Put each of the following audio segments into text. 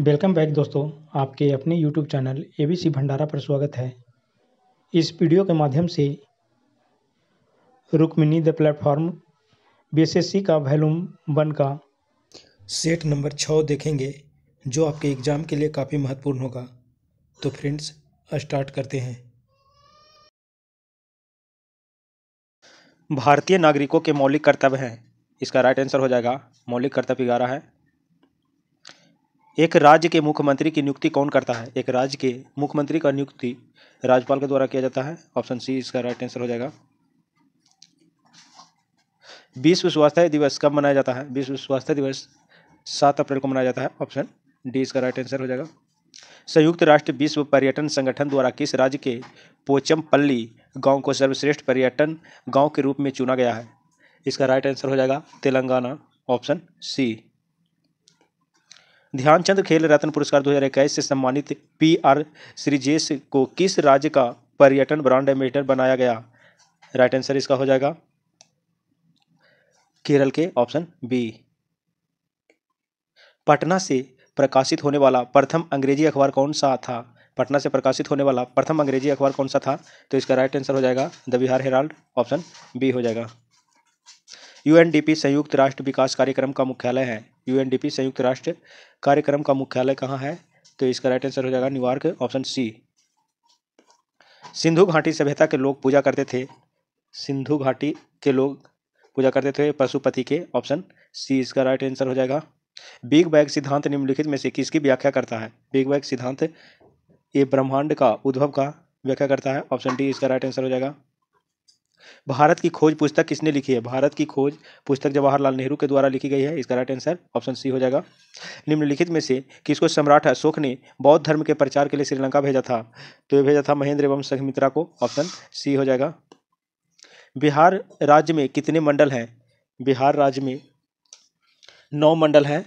welcome back दोस्तों आपके अपने यूट्यूब चैनल एबीसी भंडारा पर स्वागत है इस वीडियो के माध्यम से रुक्मिनी द प्लेटफॉर्म बीएसएससी का वैलूम वन का सेट नंबर छः देखेंगे जो आपके एग्ज़ाम के लिए काफ़ी महत्वपूर्ण होगा तो फ्रेंड्स स्टार्ट करते हैं भारतीय नागरिकों के मौलिक कर्तव्य हैं इसका राइट आंसर हो जाएगा मौलिक कर्तव्य ग्यारह है एक राज्य के मुख्यमंत्री की नियुक्ति कौन करता है एक राज्य के मुख्यमंत्री का नियुक्ति राज्यपाल के द्वारा किया जाता है ऑप्शन सी इसका राइट आंसर हो जाएगा विश्व स्वास्थ्य दिवस कब मनाया जाता है विश्व स्वास्थ्य दिवस सात अप्रैल को मनाया जाता है ऑप्शन डी इसका राइट आंसर हो जाएगा संयुक्त राष्ट्र विश्व पर्यटन संगठन द्वारा किस राज्य के पोचमपल्ली गांव को सर्वश्रेष्ठ पर्यटन गांव के रूप में चुना गया है इसका राइट आंसर हो जाएगा तेलंगाना ऑप्शन सी ध्यानचंद खेल रत्न पुरस्कार 2021 से सम्मानित पी आर श्रीजेश को किस राज्य का पर्यटन ब्रांड एम्बेसडर बनाया गया राइट आंसर इसका हो जाएगा केरल के ऑप्शन बी पटना से प्रकाशित होने वाला प्रथम अंग्रेजी अखबार कौन सा था पटना से प्रकाशित होने वाला प्रथम अंग्रेजी अखबार कौन सा था तो इसका राइट आंसर हो जाएगा the Bihar Herald option B हो जाएगा यूएनडीपी संयुक्त राष्ट्र विकास कार्यक्रम का मुख्यालय है यूएनडीपी संयुक्त राष्ट्र कार्यक्रम का मुख्यालय कहाँ है तो इसका राइट आंसर हो जाएगा न्यूयॉर्क ऑप्शन सी सिंधु घाटी सभ्यता के लोग पूजा करते थे सिंधु घाटी के लोग पूजा करते थे पशुपति के ऑप्शन सी इसका राइट आंसर हो जाएगा बिग बैग सिद्धांत निम्नलिखित में से किसकी व्याख्या करता है बिग बैग सिद्धांत ये ब्रह्मांड का उद्भव का व्याख्या करता है ऑप्शन डी इसका राइट आंसर हो जाएगा भारत की खोज पुस्तक किसने लिखी है भारत की खोज पुस्तक जवाहरलाल नेहरू के द्वारा लिखी गई है इसका राइट आंसर ऑप्शन सी हो जाएगा निम्नलिखित में से किसको सम्राट अशोक ने बौद्ध धर्म के प्रचार के लिए श्रीलंका भेजा था तो भेजा था महेंद्र एवं संघमित्रा को ऑप्शन सी हो जाएगा बिहार राज्य में कितने मंडल हैं बिहार राज्य में नौ मंडल हैं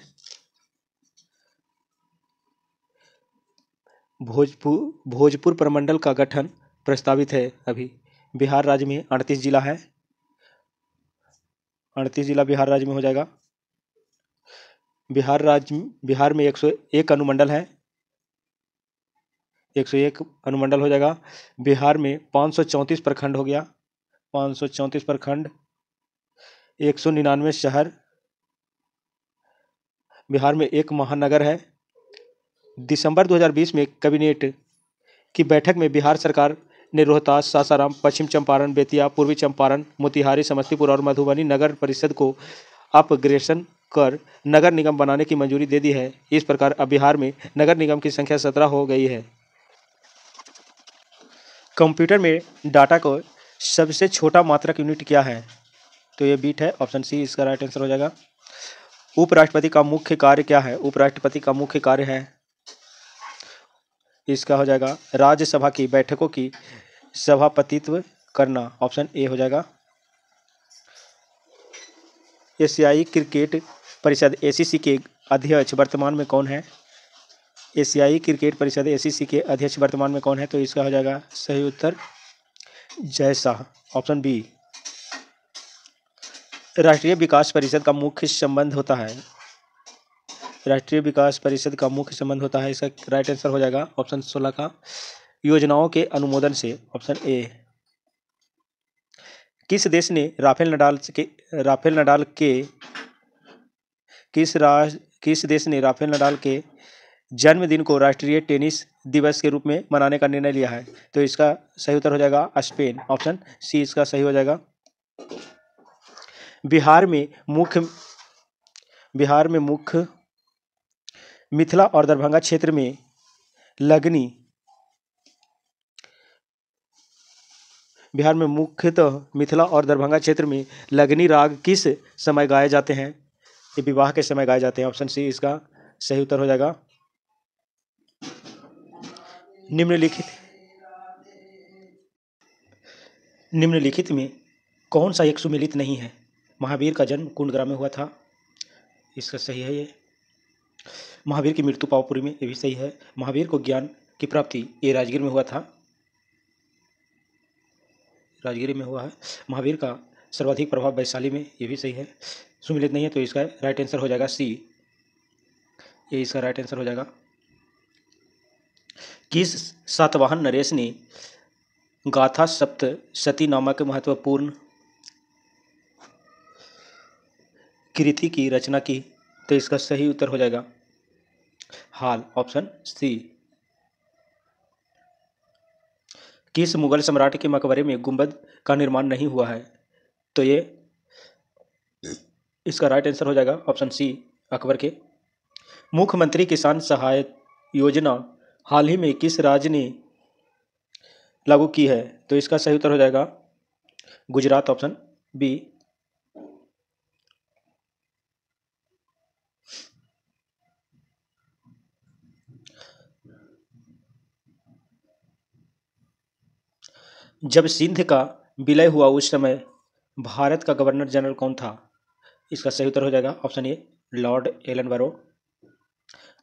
भोजपुर भोजपुर प्रमंडल का गठन प्रस्तावित है अभी बिहार राज्य में अड़तीस जिला है अड़तीस जिला बिहार राज्य में हो जाएगा बिहार राज्य बिहार में एक सौ एक अनुमंडल है एक सौ एक अनुमंडल हो जाएगा बिहार में पाँच सौ चौंतीस प्रखंड हो गया पाँच सौ चौंतीस प्रखंड एक सौ निन्यानवे शहर बिहार में एक महानगर है दिसंबर 2020 में कैबिनेट की बैठक में बिहार सरकार ने रोहतास सासाराम पश्चिम चंपारण बेतिया पूर्वी चंपारण मोतिहारी समस्तीपुर और मधुबनी नगर परिषद को अपग्रेशन कर नगर निगम बनाने की मंजूरी दे दी है इस प्रकार अब बिहार में नगर निगम की संख्या सत्रह हो गई है कंप्यूटर में डाटा को सबसे छोटा मात्रक यूनिट क्या है तो ये बीट e है ऑप्शन सी इसका राइट आंसर हो जाएगा उपराष्ट्रपति का मुख्य कार्य क्या है उपराष्ट्रपति का मुख्य कार्य है इसका हो जाएगा राज्यसभा की बैठकों की सभापतित्व करना ऑप्शन ए हो जाएगा एशियाई क्रिकेट परिषद एसीसी के अध्यक्ष वर्तमान में कौन है एशियाई क्रिकेट परिषद एसीसी के अध्यक्ष वर्तमान में कौन है तो इसका हो जाएगा सही उत्तर जय शाह ऑप्शन बी राष्ट्रीय विकास परिषद का मुख्य संबंध होता है राष्ट्रीय विकास परिषद का मुख्य संबंध होता है इसका राइट आंसर हो जाएगा ऑप्शन सोलह का योजनाओं के अनुमोदन से ऑप्शन ए किस देश ने राफेल नडाल के राफेल नडाल के किस राज किस देश ने राफेल नडाल के जन्मदिन को राष्ट्रीय टेनिस दिवस के रूप में मनाने का निर्णय लिया है तो इसका सही उत्तर हो जाएगा स्पेन ऑप्शन सी इसका सही हो जाएगा बिहार में मुख्य बिहार में मुख्य मिथिला और दरभंगा क्षेत्र में लगनी बिहार में मुख्यतः मिथिला और दरभंगा क्षेत्र में लगनी राग किस समय गाए जाते हैं ये विवाह के समय गाए जाते हैं ऑप्शन सी इसका सही उत्तर हो जाएगा निम्नलिखित निम्नलिखित में कौन सा एक सुमिलित नहीं है महावीर का जन्म कुंडग्राम में हुआ था इसका सही है ये महावीर की मृत्यु पावपुरी में ये भी सही है महावीर को ज्ञान की प्राप्ति ये राजगीर में हुआ था राजगीर में हुआ है महावीर का सर्वाधिक प्रभाव वैशाली में ये भी सही है सुमिलित नहीं है तो इसका राइट आंसर हो जाएगा सी ये इसका राइट आंसर हो जाएगा किस सातवाहन नरेश ने गाथा सप्त सती नामक महत्वपूर्ण कृति की रचना की तो इसका सही उत्तर हो जाएगा हाल ऑप्शन सी किस मुगल सम्राट के मकबरे में गुंबद का निर्माण नहीं हुआ है तो ये इसका राइट आंसर हो जाएगा ऑप्शन सी अकबर के मुख्यमंत्री किसान सहाय योजना हाल ही में किस राज्य ने लागू की है तो इसका सही उत्तर हो जाएगा गुजरात ऑप्शन बी जब सिंध का विलय हुआ उस समय भारत का गवर्नर जनरल कौन था इसका सही उत्तर हो जाएगा ऑप्शन ए लॉर्ड एलन बरो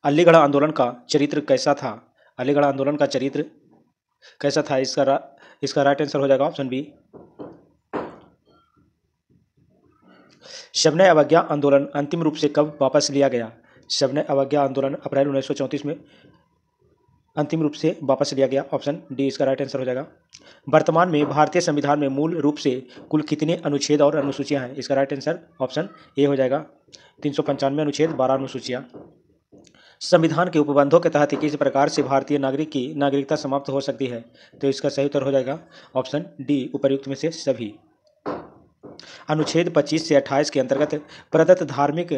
अलीगढ़ आंदोलन का चरित्र कैसा था अलीगढ़ आंदोलन का चरित्र कैसा था इसका रा, इसका राइट आंसर हो जाएगा ऑप्शन बी शबन अवज्ञा आंदोलन अंतिम रूप से कब वापस लिया गया शबन अवज्ञा आंदोलन अप्रैल उन्नीस में अंतिम रूप से वापस लिया गया ऑप्शन डी इसका राइट आंसर हो जाएगा वर्तमान में भारतीय संविधान में मूल रूप से कुल कितने अनुच्छेद और अनुसूचियां हैं इसका राइट आंसर ऑप्शन ए हो जाएगा तीन सौ पंचानवे अनुच्छेद बारह अनुसूचियां संविधान के उपबंधों के तहत किस प्रकार से भारतीय नागरिक की नागरिकता समाप्त हो सकती है तो इसका सही उत्तर हो जाएगा ऑप्शन डी उपयुक्त में से सभी अनुच्छेद 25 से 28 के अंतर्गत प्रदत्त धार्मिक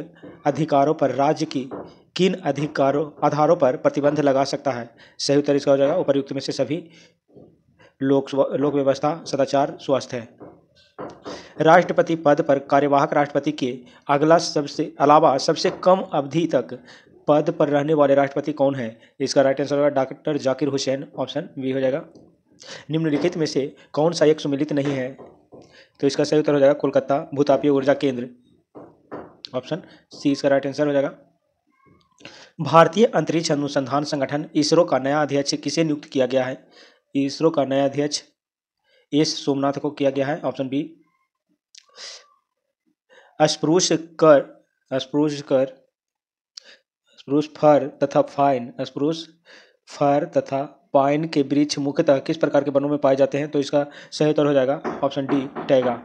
अधिकारों पर राज्य की किन अधिकारों आधारों पर प्रतिबंध लगा सकता है सही उत्तर इसका हो जाएगा उपरयुक्त में से सभी लोक लोक व्यवस्था सदाचार स्वास्थ्य है राष्ट्रपति पद पर कार्यवाहक राष्ट्रपति के अगला सबसे अलावा सबसे कम अवधि तक पद पर रहने वाले राष्ट्रपति कौन है इसका राइट आंसर होगा doctor Zakir Hussain option B हो जाएगा निम्नलिखित में से कौन सा एक सुमिलित नहीं है तो इसका सही उत्तर हो जाएगा कोलकाता भूतापीय ऊर्जा केंद्र ऑप्शन सी इसका राइट आंसर हो जाएगा भारतीय अंतरिक्ष अनुसंधान संगठन इसरो का नया अध्यक्ष किसे नियुक्त किया गया है इसरो का नया अध्यक्ष एस सोमनाथ को किया गया है ऑप्शन बी स्प्रूस कर स्प्रूस कर स्प्रूस फर तथा फाइन स्प्रूस फर तथा पाइन के वृक्ष मुख्यतः किस प्रकार के वनों में पाए जाते हैं तो इसका सही उत्तर हो जाएगा ऑप्शन डी टैगा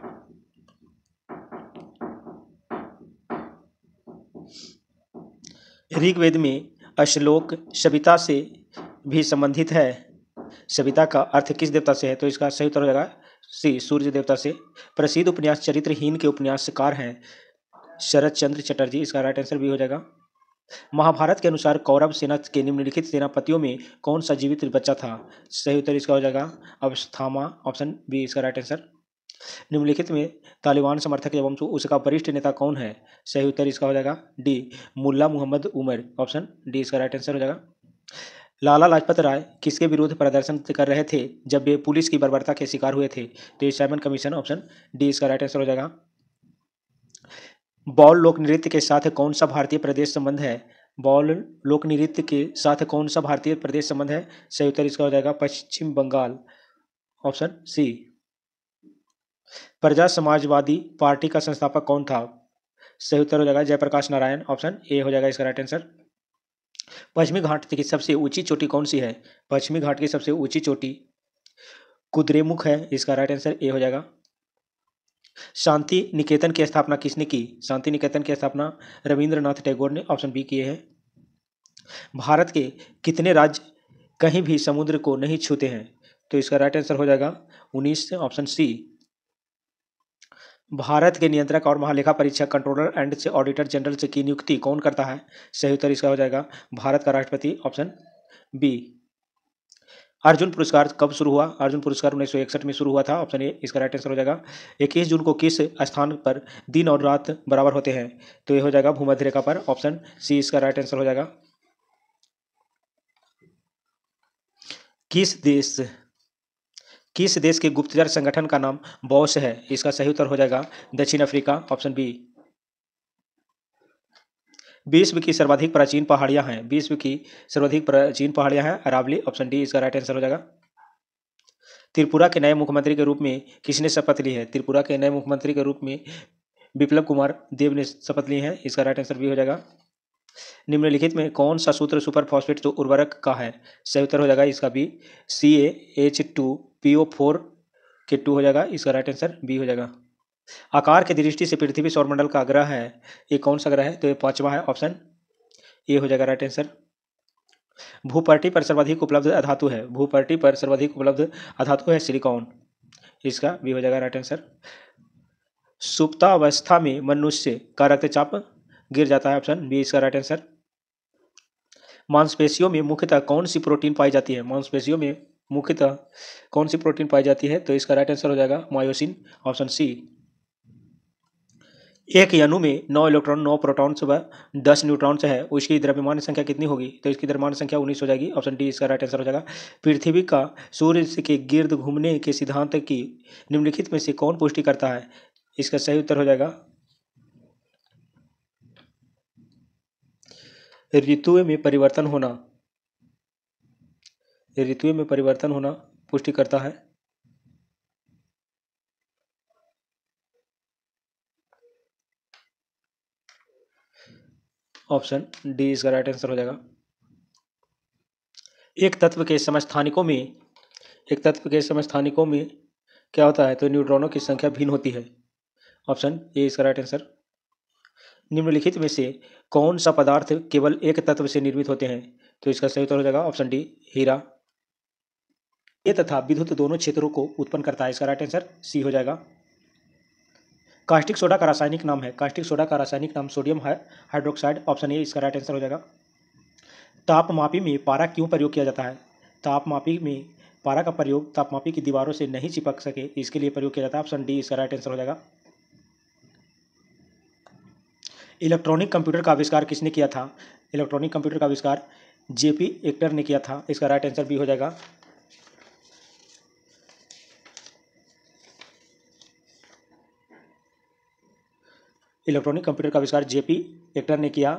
ऋग्वेद में अश्लोक सविता से भी संबंधित है सविता का अर्थ किस देवता से है तो इसका सही उत्तर हो जाएगा श्री सूर्य देवता से प्रसिद्ध उपन्यास चरित्रहीन के उपन्यासकार हैं शरद चंद्र चटर्जी इसका राइट आंसर भी हो जाएगा महाभारत के अनुसार कौरव सेना के निम्नलिखित सेनापतियों में कौन सा जीवित बच्चा था सही उत्तर इसका हो जाएगा अवस्थामा ऑप्शन बी इसका राइट आंसर निम्नलिखित में तालिबान समर्थक एवं उसका वरिष्ठ नेता कौन है सही उत्तर इसका हो जाएगा D Mullah Mohammad Omar option D इसका राइट आंसर हो जाएगा लाला लाजपत राय किसके विरुद्ध प्रदर्शन कर रहे थे जब वे पुलिस की बर्बरता के शिकार हुए थे तो सैमन कमीशन ऑप्शन डी इसका राइट आंसर हो जाएगा बॉल लोक नृत्य के साथ कौन सा भारतीय प्रदेश संबंध है बॉल लोक नृत्य के साथ कौन सा भारतीय प्रदेश संबंध है सही उत्तर इसका हो जाएगा पश्चिम बंगाल ऑप्शन सी प्रजा समाजवादी पार्टी का संस्थापक कौन था सही उत्तर हो जाएगा जयप्रकाश नारायण ऑप्शन ए हो जाएगा इसका राइट आंसर पश्चिमी घाट की सबसे ऊंची चोटी कौन सी है पश्चिमी घाट की सबसे ऊंची चोटी कुद्रेमुख है इसका राइट आंसर ए हो जाएगा शांति निकेतन की स्थापना किसने की शांति निकेतन की स्थापना रविंद्रनाथ टैगोर ने ऑप्शन बी किए हैं भारत के कितने राज्य कहीं भी समुद्र को नहीं छूते हैं तो इसका राइट आंसर हो जाएगा उन्नीस ऑप्शन सी भारत के नियंत्रक और महालेखा परीक्षक कंट्रोलर एंड ऑडिटर जनरल से की नियुक्ति कौन करता है सही उत्तर इसका हो जाएगा भारत का राष्ट्रपति ऑप्शन बी अर्जुन पुरस्कार कब शुरू हुआ अर्जुन पुरस्कार उन्नीस में शुरू हुआ था ऑप्शन ए इसका राइट आंसर हो जाएगा इक्कीस जून को किस स्थान पर दिन और रात बराबर होते हैं तो ये हो जाएगा भूमध्य रेखा पर ऑप्शन सी इसका राइट आंसर हो जाएगा किस देश किस देश के गुप्तचर संगठन का नाम बॉस है इसका सही उत्तर हो जाएगा दक्षिण अफ्रीका ऑप्शन बी विश्व की सर्वाधिक प्राचीन पहाड़ियां हैं विश्व की सर्वाधिक प्राचीन पहाड़ियां हैं अरावली ऑप्शन डी इसका राइट आंसर हो जाएगा त्रिपुरा के नए मुख्यमंत्री के रूप में किसने शपथ ली है त्रिपुरा के नए मुख्यमंत्री के रूप में विप्लव कुमार देव ने शपथ ली है इसका राइट आंसर भी हो जाएगा निम्नलिखित में कौन सा सूत्र सुपर फॉस्फेट तो उर्वरक का है सही उत्तर हो जाएगा इसका B C H two P O four K two हो जाएगा इसका राइट आंसर बी हो जाएगा आकार की दृष्टि से पृथ्वी सौरमंडल का ग्रह है ये कौन सा ग्रह है तो ये पांचवा है ऑप्शन ए हो जाएगा राइट आंसर भूपर्टी पर सर्वाधिक उपलब्ध अधातु है भूपर्टी पर सर्वाधिक उपलब्ध अधातु है सिलिकॉन इसका बी हो जाएगा राइट आंसर सुप्तावस्था में मनुष्य का रक्तचाप गिर जाता है ऑप्शन बी इसका राइट आंसर मांसपेशियों में मुख्यतः कौन सी प्रोटीन पाई जाती है मांसपेशियों में मुख्यतः कौन सी प्रोटीन पाई जाती है तो इसका राइट आंसर हो जाएगा मायोसिन ऑप्शन सी एक यनु में नौ इलेक्ट्रॉन नौ प्रोटॉन व दस न्यूट्रॉन से है उसकी द्रव्यमान संख्या कितनी होगी तो इसकी द्रव्यमान संख्या उन्नीस हो जाएगी ऑप्शन डी इसका राइट आंसर हो जाएगा पृथ्वी का सूर्य के गिर्द घूमने के सिद्धांत की निम्नलिखित में से कौन पुष्टि करता है इसका सही उत्तर हो जाएगा ऋतुए में परिवर्तन होना ऋतु में परिवर्तन होना पुष्टि करता है ऑप्शन डी इसका राइट आंसर हो जाएगा एक तत्व के समस्थानिकों में एक तत्व के समस्थानिकों में क्या होता है तो न्यूट्रॉनों की संख्या भिन्न होती है ऑप्शन ए इसका राइट आंसर निम्नलिखित में से कौन सा पदार्थ केवल एक तत्व से निर्मित होते हैं तो इसका सही उत्तर हो जाएगा ऑप्शन डी हीरा ये तथा विद्युत दोनों क्षेत्रों को उत्पन्न करता है इसका राइट आंसर सी हो जाएगा कास्टिक सोडा का रासायनिक नाम है कास्टिक सोडा का रासायनिक नाम सोडियम हाइड्रोक्साइड ऑप्शन ए इसका राइट आंसर हो जाएगा तापमापी में पारा क्यों प्रयोग किया जाता है तापमापी में पारा का प्रयोग तापमापी की दीवारों से नहीं चिपक सके इसके लिए प्रयोग किया जाता है ऑप्शन डी इसका राइट आंसर हो जाएगा इलेक्ट्रॉनिक कंप्यूटर का आविष्कार किसने किया था इलेक्ट्रॉनिक कंप्यूटर का आविष्कार जेपी एक्टर ने किया था इसका राइट आंसर भी हो जाएगा इलेक्ट्रॉनिक कंप्यूटर का आविष्कार जेपी एक्टर ने किया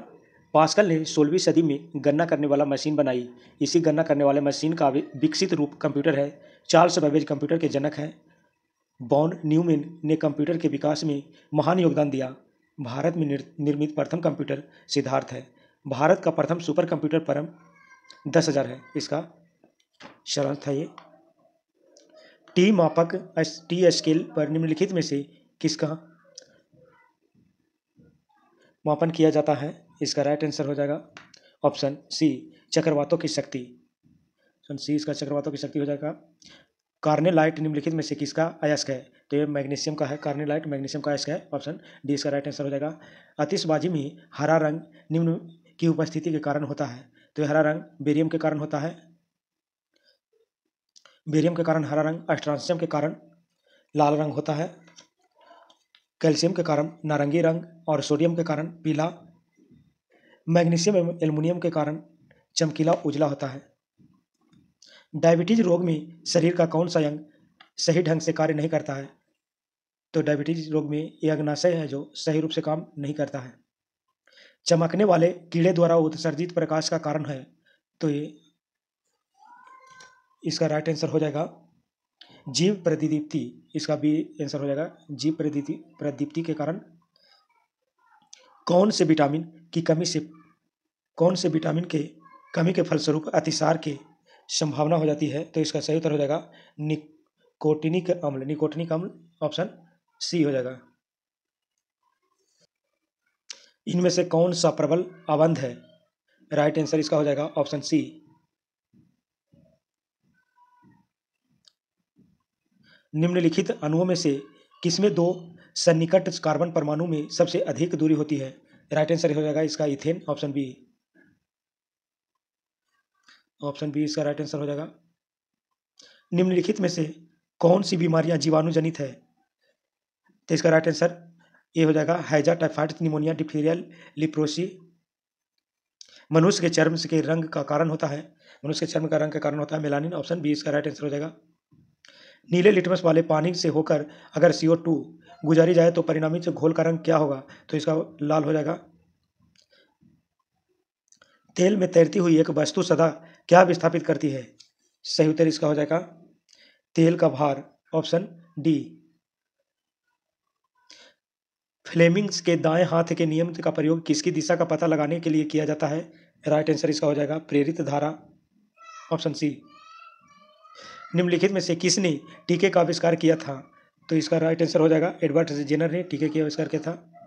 पास्कल ने सोलहवीं सदी में गन्ना करने वाला मशीन बनाई इसी गन्ना करने वाले मशीन का विकसित रूप कंप्यूटर है चार्ल्स बैबेज कंप्यूटर के जनक हैं बॉन न्यूमेन ने कंप्यूटर के विकास में महान योगदान दिया भारत में निर्मित प्रथम कंप्यूटर सिद्धार्थ है भारत का प्रथम सुपर कंप्यूटर परम दस हज़ार है इसका शरण था ये टी मापक टी स्केल पर निम्नलिखित में से किसका मापन किया जाता है इसका राइट आंसर हो जाएगा ऑप्शन सी चक्रवातों की शक्ति ऑप्शन सी इसका चक्रवातों की शक्ति हो जाएगा कार्नेलाइट निम्नलिखित में से किसका अयस्क है तो ये मैग्नीशियम का है कार्निलाइट मैग्नीशियम का इसका है ऑप्शन डी इसका राइट आंसर हो जाएगा आतिशबाजी में हरा रंग निम्न की उपस्थिति के कारण होता है तो ये हरा रंग बेरियम के कारण होता है बेरियम के कारण हरा रंग अस्ट्रांसियम के कारण लाल रंग होता है कैल्शियम के कारण नारंगी रंग और सोडियम के कारण पीला मैग्नीशियम एवं एल्युमिनियम के कारण चमकीला उजला होता है डायबिटीज रोग में शरीर का कौन सा अंग सही ढंग से कार्य नहीं करता है तो डायबिटीज रोग में यह अग्नाशय है जो सही रूप से काम नहीं करता है चमकने वाले कीड़े द्वारा उत्सर्जित प्रकाश का कारण है तो ये इसका राइट आंसर हो जाएगा जीव प्रतिदीप्ति इसका भी आंसर हो जाएगा जीव प्रदीप्ति प्रदीप्ति के कारण कौन से विटामिन की कमी से कौन से विटामिन के कमी के फलस्वरूप अतिसार के संभावना हो जाती है तो इसका सही उत्तर हो जाएगा निकोटिनिक अम्ल निकोटिनिक अम्ल ऑप्शन सी हो जाएगा इनमें से कौन सा प्रबल अबंध है राइट आंसर इसका हो जाएगा ऑप्शन सी निम्नलिखित अणुओं में से किसमें दो सन्निकट कार्बन परमाणु में सबसे अधिक दूरी होती है राइट आंसर हो जाएगा इसका ethane option B option B इसका राइट आंसर हो जाएगा निम्नलिखित में से कौन सी बीमारियां जीवाणु जनित है तो इसका राइट आंसर ये हो जाएगा हाइजा टाइफाइड निमोनिया डिफ्थीरिया लिप्रोसी मनुष्य के चर्म के रंग का कारण होता है मनुष्य के चर्म का रंग का कारण होता है मेलानिन ऑप्शन बी इसका राइट आंसर हो जाएगा नीले लिटमस वाले पानी से होकर अगर सी ओ टू गुजारी जाए तो परिणामी से घोल का रंग क्या होगा तो इसका लाल हो जाएगा तेल में तैरती हुई एक वस्तु सदा क्या विस्थापित करती है सही उत्तर इसका हो जाएगा तेल का भार ऑप्शन डी फ्लेमिंग्स के दाएं हाथ के नियम का प्रयोग किसकी दिशा का पता लगाने के लिए किया जाता है राइट आंसर इसका हो जाएगा प्रेरित धारा ऑप्शन सी निम्नलिखित में से किसने टीके का आविष्कार किया था तो इसका राइट आंसर हो जाएगा एडवर्ड जेनर ने टीके का आविष्कार किया था